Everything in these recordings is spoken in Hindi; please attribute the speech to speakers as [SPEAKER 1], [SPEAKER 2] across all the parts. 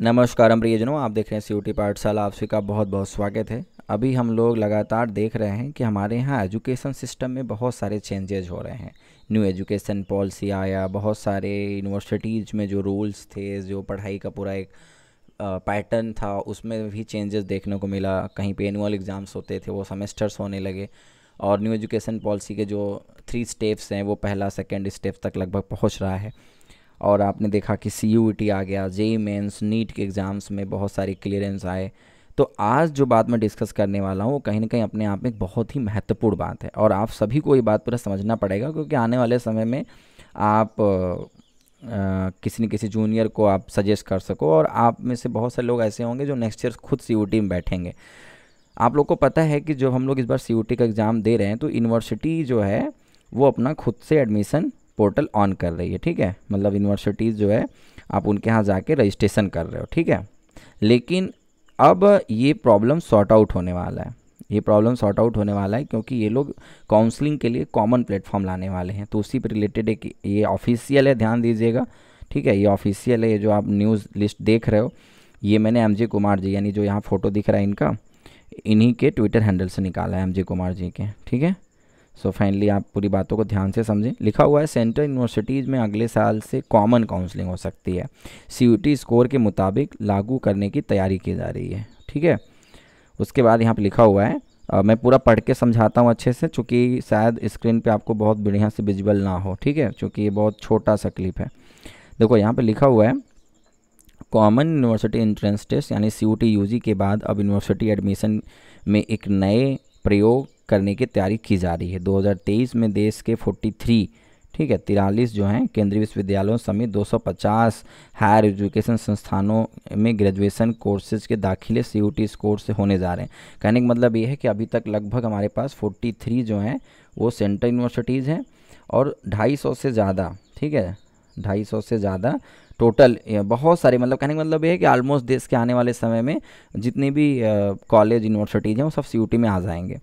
[SPEAKER 1] नमस्कार हम प्रियजनों आप देख रहे हैं सी पाठशाला आप सभी का बहुत बहुत स्वागत है अभी हम लोग लगातार देख रहे हैं कि हमारे यहाँ एजुकेशन सिस्टम में बहुत सारे चेंजेज हो रहे हैं न्यू एजुकेशन पॉलिसी आया बहुत सारे यूनिवर्सिटीज़ में जो रूल्स थे जो पढ़ाई का पूरा एक पैटर्न था उसमें भी चेंजेस देखने को मिला कहीं पे एनुअल एग्ज़ाम्स होते थे वो सेमेस्टर्स होने लगे और न्यू एजुकेशन पॉलिसी के जो थ्री स्टेप्स हैं वो पहला सेकेंड स्टेप तक लगभग पहुँच रहा है और आपने देखा कि सी यू टी आ गया जे मेन्स नीट के एग्ज़ाम्स में बहुत सारे क्लियरेंस आए तो आज जो बात मैं डिस्कस करने वाला हूँ वो कहीं ना कहीं अपने आप में एक बहुत ही महत्वपूर्ण बात है और आप सभी को ये बात पूरा समझना पड़ेगा क्योंकि आने वाले समय में आप आ, किसी न किसी जूनियर को आप सजेस्ट कर सको और आप में से बहुत सारे लोग ऐसे होंगे जो नेक्स्ट ईयर खुद सी में बैठेंगे आप लोग को पता है कि जब हम लोग इस बार सी का एग्ज़ाम दे रहे हैं तो यूनिवर्सिटी जो है वो अपना खुद से एडमिशन पोर्टल ऑन कर रही है ठीक है मतलब यूनिवर्सिटीज़ जो है आप उनके यहाँ जाके रजिस्ट्रेशन कर रहे हो ठीक है लेकिन अब ये प्रॉब्लम सॉर्ट आउट होने वाला है ये प्रॉब्लम सॉर्ट आउट होने वाला है क्योंकि ये लोग काउंसलिंग के लिए कॉमन प्लेटफॉर्म लाने वाले हैं तो उसी पर रिलेटेड एक ये ऑफिशियल है ध्यान दीजिएगा ठीक है ये ऑफिशियल है ये जो आप न्यूज़ लिस्ट देख रहे हो ये मैंने एम कुमार जी यानी जो यहाँ फ़ोटो दिख रहा है इनका इन्हीं के ट्विटर हैंडल से निकाला है एम कुमार जी के ठीक है सो फाइनली आप पूरी बातों को ध्यान से समझें लिखा हुआ है सेंट्रल यूनिवर्सिटीज़ में अगले साल से कॉमन काउंसलिंग हो सकती है सी स्कोर के मुताबिक लागू करने की तैयारी की जा रही है ठीक है उसके बाद यहाँ पर लिखा हुआ है आ, मैं पूरा पढ़ के समझाता हूँ अच्छे से चूँकि शायद स्क्रीन पे आपको बहुत बढ़िया से विजिबल ना हो ठीक है चूँकि ये बहुत छोटा सा क्लिप है देखो यहाँ पे लिखा हुआ है कॉमन यूनिवर्सिटी एंट्रेंस टेस्ट यानी सी यू के बाद अब यूनिवर्सिटी एडमिशन में एक नए प्रयोग करने की तैयारी की जा रही है 2023 में देश के 43 ठीक है तिरालीस जो हैं केंद्रीय विश्वविद्यालयों समेत 250 हायर एजुकेशन संस्थानों में ग्रेजुएशन कोर्सेज के दाखिले सी यू कोर्स से होने जा रहे हैं कहने का मतलब ये है कि अभी तक लगभग हमारे पास 43 जो हैं वो सेंट्रल यूनिवर्सिटीज़ हैं और 250 से ज़्यादा ठीक है 250 से ज़्यादा टोटल बहुत सारे मतलब कहने का मतलब ये है कि ऑलमोस्ट देश के आने वाले समय में जितनी भी कॉलेज यूनिवर्सिटीज़ हैं वो सब सी में आ जाएंगे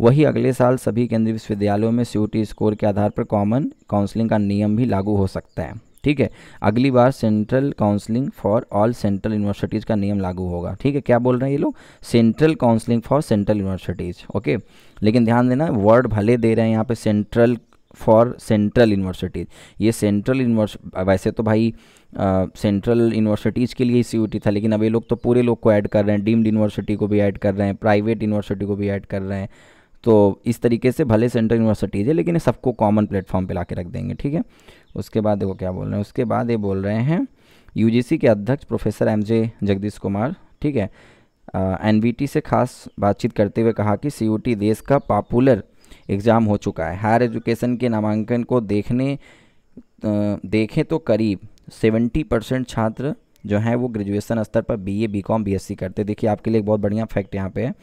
[SPEAKER 1] वही अगले साल सभी केंद्रीय विश्वविद्यालयों में सी स्कोर के आधार पर कॉमन काउंसलिंग का नियम भी लागू हो सकता है ठीक है अगली बार central counselling for all central universities का नियम लागू होगा ठीक है क्या बोल रहे हैं ये लोग central counselling for central universities okay लेकिन ध्यान देना वर्ड भले दे रहे हैं यहाँ पे सेंट्रल फॉर सेंट्रल यूनिवर्सिटीज़ ये सेंट्रल यूनिवर्स वैसे तो भाई सेंट्रल यूनिवर्सिटीज़ के लिए ही सी था लेकिन अब ये लोग तो पूरे लोग को ऐड कर रहे हैं डीम्ड यूनिवर्सिटी को भी ऐड कर रहे हैं प्राइवेट यूनिवर्सिटी को भी ऐड कर रहे हैं तो इस तरीके से भले सेंट्रल यूनिवर्सिटीज़ है लेकिन ये सबको कॉमन प्लेटफॉर्म पर ला के रख देंगे ठीक है उसके बाद वो क्या बोल रहे हैं उसके बाद ये बोल रहे हैं यू के अध्यक्ष professor M J Jagadish Kumar ठीक है एन से खास बातचीत करते हुए कहा कि सी देश का पॉपुलर एग्ज़ाम हो चुका है हायर एजुकेशन के नामांकन को देखने देखें तो करीब सेवेंटी परसेंट छात्र जो हैं वो ग्रेजुएशन स्तर पर बीए बीकॉम बीएससी करते देखिए आपके लिए एक बहुत बढ़िया फैक्ट यहाँ पे है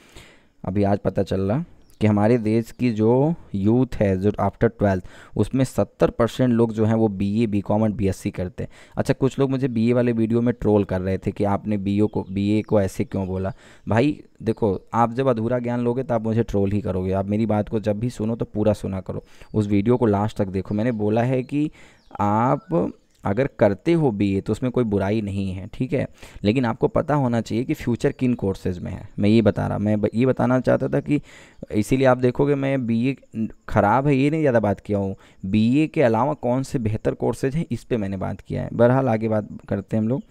[SPEAKER 1] अभी आज पता चल रहा कि हमारे देश की जो यूथ है जो आफ्टर ट्वेल्थ उसमें सत्तर परसेंट लोग जो हैं वो B A B com and B S C करते हैं अच्छा कुछ लोग मुझे बी ए वाले वीडियो में ट्रोल कर रहे थे कि आपने बी ओ को बी ए को ऐसे क्यों बोला भाई देखो आप जब अधूरा ज्ञान लोगे तो आप मुझे ट्रोल ही करोगे आप मेरी बात को जब भी सुनो तो पूरा सुना करो उस वीडियो को लास्ट तक देखो मैंने बोला है कि आप अगर करते हो बी तो उसमें कोई बुराई नहीं है ठीक है लेकिन आपको पता होना चाहिए कि फ्यूचर किन कोर्सेज़ में है मैं ये बता रहा मैं ये बताना चाहता था कि इसीलिए आप देखोगे मैं बी ख़राब है ये नहीं ज़्यादा बात किया हूँ बी के अलावा कौन से बेहतर कोर्सेज हैं इस पर मैंने बात किया है बहरहाल आगे बात करते हैं हम लोग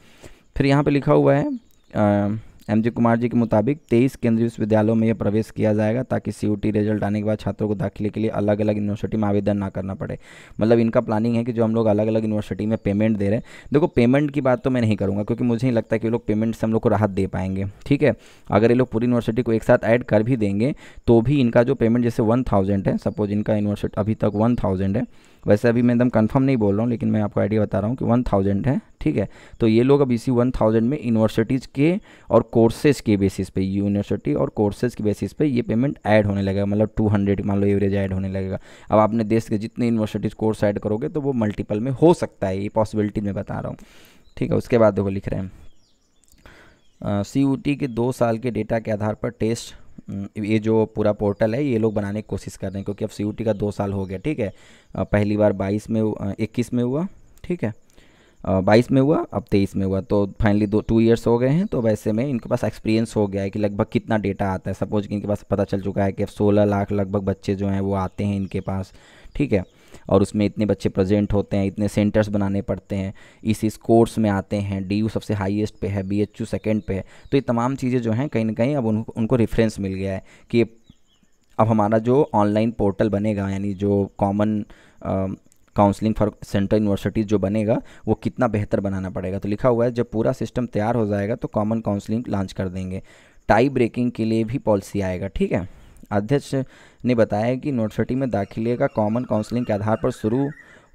[SPEAKER 1] फिर यहाँ पर लिखा हुआ है आ, एम जी कुमार जी के मुताबिक तेईस केंद्रीय विश्वविद्यालयों में यह प्रवेश किया जाएगा ताकि सी रिजल्ट आने के बाद छात्रों को दाखिले के लिए अलग अलग यूनिवर्सिटी में आवेदन ना करना पड़े मतलब इनका प्लानिंग है कि जो हम लोग अलग अलग यूनिवर्सिटी में पेमेंट दे रहे हैं देखो पेमेंट की बात तो मैं नहीं करूँगा क्योंकि मुझे नहीं लगता कि लोग पेमेंट से हम लोग को राहत दे पाएंगे ठीक है अगर ये लोग पूरी यूनिवर्सिटी को एक साथ ऐड कर भी देंगे तो भी इनका जो पेमेंट जैसे वन है सपोज इनका यूनिवर्सिटी अभी तक वन है वैसे अभी मैं एकदम कंफर्म नहीं बोल रहा हूँ लेकिन मैं आपको आइडिया बता रहा हूँ कि वन थाउजेंड है ठीक है तो ये लोग अब इसी वन थाउजेंड में यूनिवर्सिटीज़ के और कोर्सेज के बेसिस पे यूनिवर्सिटी और कोर्सेज के बेसिस पे ये पेमेंट ऐड होने लगेगा मतलब टू हंड्रेड मान लो एवरेज ऐड होने लगेगा अब आपने देश के जितने यूनिवर्सिटीज़ कोर्स ऐड करोगे तो वो मल्टीपल में हो सकता है ये पॉसिबिलिटी मैं बता रहा हूँ ठीक है उसके बाद देखो लिख रहे हैं सी uh, के दो साल के डेटा के आधार पर टेस्ट हम्म, ये जो पूरा पोर्टल है ये लोग बनाने की कोशिश कर रहे हैं क्योंकि अब सी का दो साल हो गया ठीक है पहली बार बाईस में इक्कीस में हुआ ठीक है बाईस में हुआ अब तेईस में हुआ तो फाइनली दो टू ईयर्स हो गए हैं तो वैसे में इनके पास एक्सपीरियंस हो गया है कि लगभग कितना डेटा आता है सपोज कि इनके पास पता चल चुका है कि अब सोलह लाख लगभग बच्चे जो हैं वो आते हैं इनके पास ठीक है और उसमें इतने बच्चे प्रेजेंट होते हैं इतने सेंटर्स बनाने पड़ते हैं इस इस कोर्स में आते हैं डी सबसे हाईएस्ट पे है बी एच यू सेकेंड पे है तो ये तमाम चीज़ें जो हैं कहीं ना कहीं अब उनको उनको रेफरेंस मिल गया है कि अब हमारा जो ऑनलाइन पोर्टल बनेगा यानी जो common counselling for central universities जो बनेगा वो कितना बेहतर बनाना पड़ेगा तो लिखा हुआ है जब पूरा सिस्टम तैयार हो जाएगा तो कॉमन काउंसलिंग लॉन्च कर देंगे टाई ब्रेकिंग के लिए भी पॉलिसी आएगा ठीक है अध्यक्ष ने बताया कि यूनिवर्सिटी में दाखिले का कॉमन काउंसलिंग के आधार पर शुरू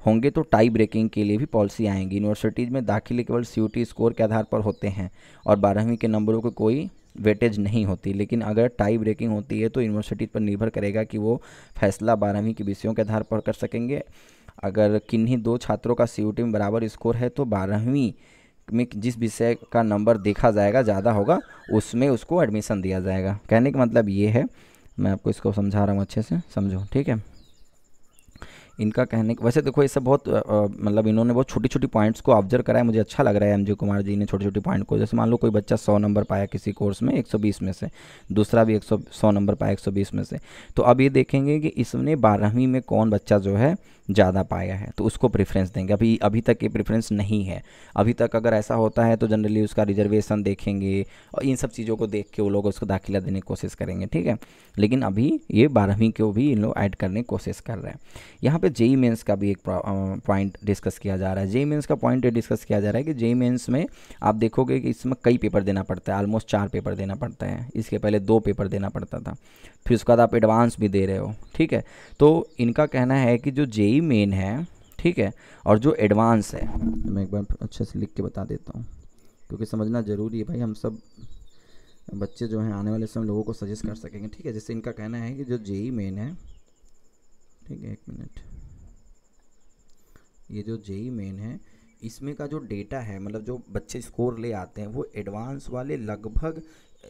[SPEAKER 1] होंगे तो टाई ब्रेकिंग के लिए भी पॉलिसी आएंगी यूनिवर्सिटीज़ में दाखिले केवल सी स्कोर के आधार पर होते हैं और बारहवीं के नंबरों को कोई वेटेज नहीं होती लेकिन अगर टाई ब्रेकिंग होती है तो यूनिवर्सिटी पर निर्भर करेगा कि वो फैसला बारहवीं के विषयों के आधार पर कर सकेंगे अगर किन्हीं दो छात्रों का सी में बराबर स्कोर है तो बारहवीं में जिस विषय का नंबर देखा जाएगा ज़्यादा होगा उसमें उसको एडमिशन दिया जाएगा कहने का मतलब ये है मैं आपको इसको समझा रहा हूँ अच्छे से समझो ठीक है इनका कहने वैसे देखो ये सब बहुत मतलब इन्होंने बहुत छोटी छोटी पॉइंट्स को ऑब्जर्व करा है मुझे अच्छा लग रहा है एम कुमार जी ने छोटे छोटे पॉइंट को जैसे मान लो कोई बच्चा सौ नंबर पाया किसी कोर्स में 120 में से दूसरा भी 100 सौ नंबर पाया 120 में से तो अब ये देखेंगे कि इसमें बारहवीं में कौन बच्चा जो है ज़्यादा पाया है तो उसको प्रेफरेंस देंगे अभी अभी तक ये प्रेफरेंस नहीं है अभी तक अगर ऐसा होता है तो जनरली उसका रिजर्वेशन देखेंगे और इन सब चीज़ों को देख के वो लोग उसको दाखिला देने की कोशिश करेंगे ठीक है लेकिन अभी ये बारहवीं को भी इन लोग ऐड करने की कोशिश कर रहे हैं यहाँ पर पे जेई मेंस का भी एक पॉइंट डिस्कस किया जा रहा है जेई मेंस का पॉइंट डिस्कस किया जा रहा है कि जेई मेंस में आप देखोगे कि इसमें कई पेपर देना पड़ता है ऑलमोस्ट चार पेपर देना पड़ता है इसके पहले दो पेपर देना पड़ता था फिर उसके बाद आप एडवांस भी दे रहे हो ठीक है तो इनका कहना है कि जो जेई मेन है ठीक है और जो एडवांस है मैं एक बार अच्छे से लिख के बता देता हूँ क्योंकि समझना ज़रूरी है भाई हम सब बच्चे जो हैं आने वाले समय लोगों को सजेस्ट कर सकेंगे ठीक है जैसे इनका कहना है कि जो जेई मेन है ठीक है एक मिनट ये जो जेई मेन है इसमें का जो डेटा है मतलब जो बच्चे स्कोर ले आते हैं वो एडवांस वाले लगभग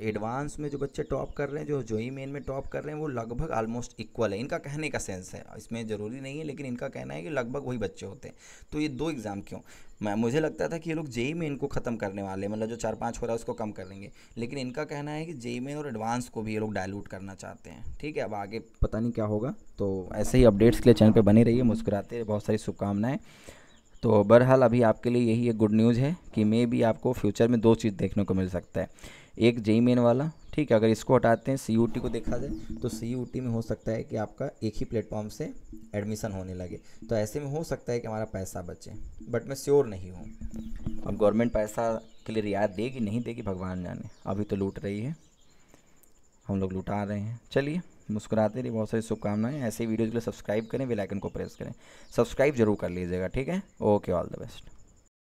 [SPEAKER 1] एडवांस में जो बच्चे टॉप कर रहे हैं जो जोई मेन में टॉप कर रहे हैं वो लगभग ऑलमोस्ट इक्वल है इनका कहने का सेंस है इसमें ज़रूरी नहीं है लेकिन इनका कहना है कि लगभग वही बच्चे होते हैं तो ये दो एग्ज़ाम क्यों मैं मुझे लगता था कि ये लोग जेई मेन को ख़त्म करने वाले हैं मतलब जो चार पाँच हो रहा है उसको कम कर लेंगे लेकिन इनका कहना है कि जेई मेन और एडवांस को भी ये लोग डायलूट करना चाहते हैं ठीक है अब आगे पता नहीं क्या होगा तो ऐसे ही अपडेट्स के लिए चैनल पर रही है मुस्कुराते बहुत सारी शुभकामनाएँ तो बहरहाल अभी आपके लिए यही एक गुड न्यूज़ है कि मे भी आपको फ्यूचर में दो चीज़ देखने को मिल सकता है एक जेई मेन वाला ठीक है अगर इसको हटाते हैं सी को देखा जाए तो सी में हो सकता है कि आपका एक ही प्लेटफॉर्म से एडमिशन होने लगे तो ऐसे में हो सकता है कि हमारा पैसा बचे बट मैं श्योर नहीं हूँ अब गवर्नमेंट पैसा के लिए रियायत देगी नहीं देगी भगवान जाने अभी तो लूट रही है हम लोग लुटा रहे हैं चलिए मुस्कुराते रहिए बहुत सारी शुभकामनाएं ऐसे वीडियोज़ के लिए सब्सक्राइब करें बेलाइकन को प्रेस करें सब्सक्राइब जरूर कर लीजिएगा ठीक है ओके ऑल द बेस्ट